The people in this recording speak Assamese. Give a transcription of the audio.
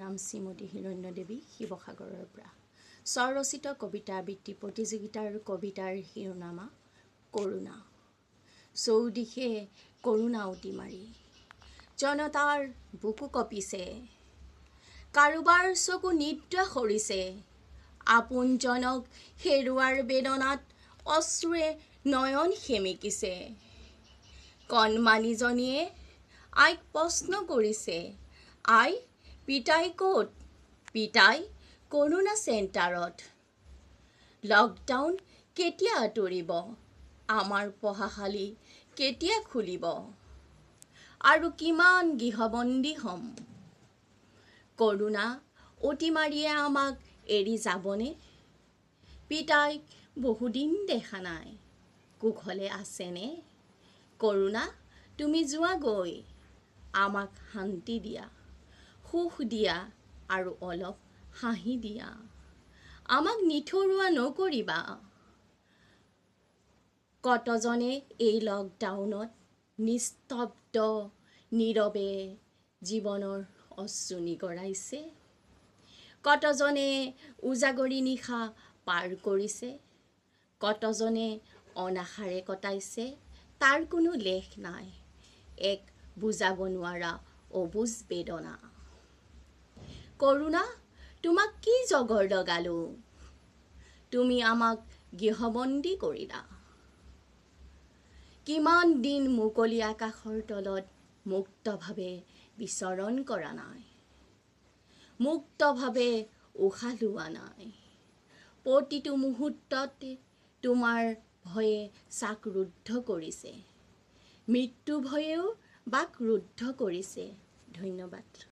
নাম শ্ৰীমতী দেৱী শিৱসাগৰৰ পৰা স্বৰচিত কবিতা আবৃত্তি প্ৰতিযোগিতাৰ কবিতাৰ শিৰোনামা কৰুণা চৌদিশে কৰুণা অতি মাৰি জনতাৰ বুকু কঁপিছে কাৰোবাৰ চকু নিদ্ৰা সৰিছে আপোনজনক হেৰুৱাৰ বেদনাত অশ্ৰুৱে নয়ন সেমেকিছে কণমানিজনীয়ে আইক প্ৰশ্ন কৰিছে আই পিতাই ক'ত পিতাই কৰোণা চেণ্টাৰত লকডাউন কেতিয়া আঁতৰিব আমাৰ পঢ়াশালী কেতিয়া খুলিব আৰু কিমান গৃহবন্দী হ'ম কৰোণা অতিমাৰীয়ে আমাক এৰি যাবনে পিতাইক বহুদিন দেখা নাই কুশলে আছেনে কৰোণা তুমি যোৱাগৈ আমাক শান্তি দিয়া সুখ দিয়া আৰু অলপ হাঁহি দিয়া আমাক নিথৰুৱা নকৰিবা কতজনে এই লকডাউনত নিস্তব্ধ নীৰৱে জীৱনৰ অশ্বিনী গৰাইছে কতজনে উজাগৰি নিশা পাৰ কৰিছে কতজনে অনাশাৰে কটাইছে তাৰ কোনো লেখ নাই এক বুজাব নোৱাৰা অবুজ বেদনা কৰোণা তোমাক কি জগৰ লগালো তুমি আমাক গৃহবন্দী কৰিলা কিমান দিন মুকলি আকাশৰ তলত মুক্তভাৱে বিচৰণ কৰা নাই মুক্তভাৱে উশাহ লোৱা নাই প্ৰতিটো মুহূৰ্তত তোমাৰ ভয়ে চাক ৰুদ্ধ কৰিছে মৃত্যু ভয়েও বাক ৰুদ্ধ কৰিছে ধন্যবাদ